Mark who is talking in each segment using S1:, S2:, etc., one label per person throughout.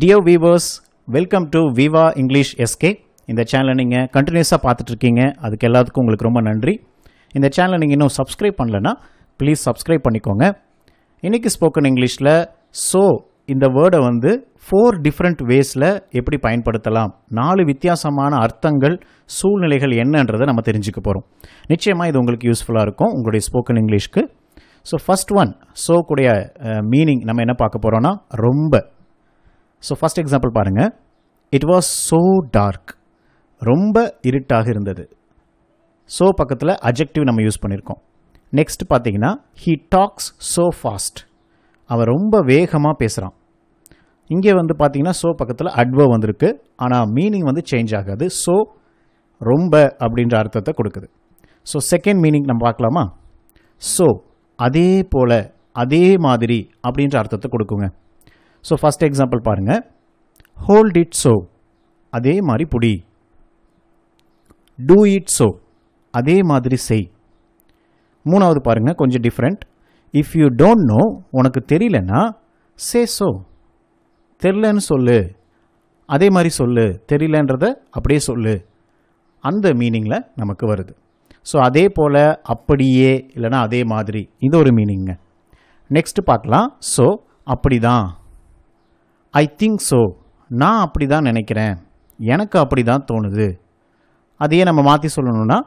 S1: deo viewers welcome to Viva English SK இந்த சேனலை நீங்கள் கண்டினியூஸாக பார்த்துட்ருக்கீங்க அதுக்கு எல்லாத்துக்கும் உங்களுக்கு ரொம்ப நன்றி இந்த சேனலை நீங்கள் இன்னும் சப்ஸ்கிரைப் பண்ணலன்னா ப்ளீஸ் சப்ஸ்கிரைப் பண்ணிக்கோங்க இன்றைக்கி ஸ்போக்கன் இங்கிலீஷில் ஸோ இந்த வேர்டை வந்து ஃபோர் டிஃப்ரெண்ட் வேஸில் எப்படி பயன்படுத்தலாம் நாலு வித்தியாசமான அர்த்தங்கள் சூழ்நிலைகள் என்னன்றதை நம்ம தெரிஞ்சுக்க போகிறோம் நிச்சயமாக இது உங்களுக்கு யூஸ்ஃபுல்லாக இருக்கும் உங்களுடைய ஸ்போக்கன் இங்கிலீஷ்க்கு ஸோ ஃபஸ்ட் ஒன் ஸோ கூடிய மீனிங் நம்ம என்ன பார்க்க போகிறோன்னா ரொம்ப ஸோ ஃபஸ்ட் எக்ஸாம்பிள் பாருங்கள் இட் வாஸ் ஸோ டார்க் ரொம்ப இருட்டாக இருந்தது ஸோ பக்கத்தில் அஜெக்டிவ் நம்ம யூஸ் பண்ணியிருக்கோம் நெக்ஸ்ட் பார்த்தீங்கன்னா ஹீ டாக்ஸ் ஸோ ஃபாஸ்ட் அவன் ரொம்ப வேகமாக பேசுகிறான் இங்கே வந்து பார்த்தீங்கன்னா ஸோ பக்கத்தில் அட்வோ வந்திருக்கு ஆனால் மீனிங் வந்து சேஞ்ச் ஆகாது ஸோ ரொம்ப அப்படின்ற அர்த்தத்தை கொடுக்குது ஸோ செகண்ட் மீனிங் நம்ம பார்க்கலாமா ஸோ அதே போல் அதே மாதிரி அப்படின்ற அர்த்தத்தை கொடுக்குங்க ஸோ first எக்ஸாம்பிள் பாருங்கள் ஹோல்ட் இட் ஸோ அதே மாதிரி புடி டூ இட் ஸோ அதே மாதிரி செய் மூணாவது பாருங்க கொஞ்சம் different if you don't no உனக்கு தெரியலன்னா சே ஸோ தெரிலன்னு சொல்லு அதே மாதிரி சொல்லு தெரியலன்றத அப்படியே சொல்லு அந்த மீனிங்கில் நமக்கு வருது ஸோ அதே போல் அப்படியே இல்லனா அதே மாதிரி இது ஒரு மீனிங்க நெக்ஸ்ட்டு பார்க்கலாம் ஸோ அப்படிதான் ஐ திங்க் ஸோ நான் அப்படி தான் நினைக்கிறேன் எனக்கு அப்படி தான் தோணுது அதையே நம்ம மாற்றி சொல்லணும்னா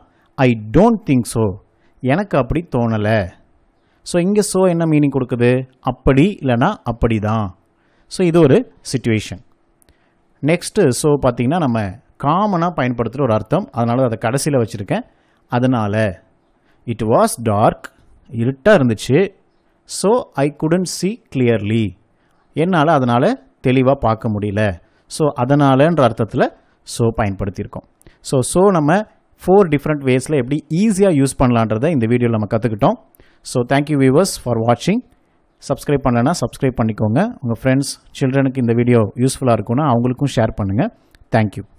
S1: ஐ டோன்ட் திங்க் ஸோ எனக்கு அப்படி தோணலை ஸோ இங்கே ஸோ என்ன மீனிங் கொடுக்குது அப்படி இல்லைனா அப்படி தான் ஸோ இது ஒரு சுச்சுவேஷன் நெக்ஸ்ட்டு ஸோ பார்த்திங்கன்னா நம்ம காமனாக பயன்படுத்துகிற ஒரு அர்த்தம் அதனால் அதை கடைசியில் வச்சுருக்கேன் அதனால் இட் வாஸ் டார்க் இருட்டாக இருந்துச்சு so I couldn't see clearly என்னால் அதனால் தெளிவாக பார்க்க முடியல ஸோ அதனாலன்ற அர்த்தத்தில் ஸோ பயன்படுத்தியிருக்கோம் ஸோ ஸோ நம்ம ஃபோர் டிஃப்ரெண்ட் வேஸில் எப்படி ஈஸியாக யூஸ் பண்ணலான்றதை இந்த வீடியோவில் நம்ம கற்றுக்கிட்டோம் ஸோ தேங்க்யூ வியூவர்ஸ் ஃபார் வாட்சிங் சப்ஸ்கிரைப் பண்ணலைன்னா சப்ஸ்கிரைப் பண்ணிக்கோங்க உங்கள் ஃப்ரெண்ட்ஸ் சில்ட்ரனுக்கு இந்த வீடியோ யூஸ்ஃபுல்லாக இருக்குன்னா அவங்களுக்கும் ஷேர் பண்ணுங்கள் தேங்க்யூ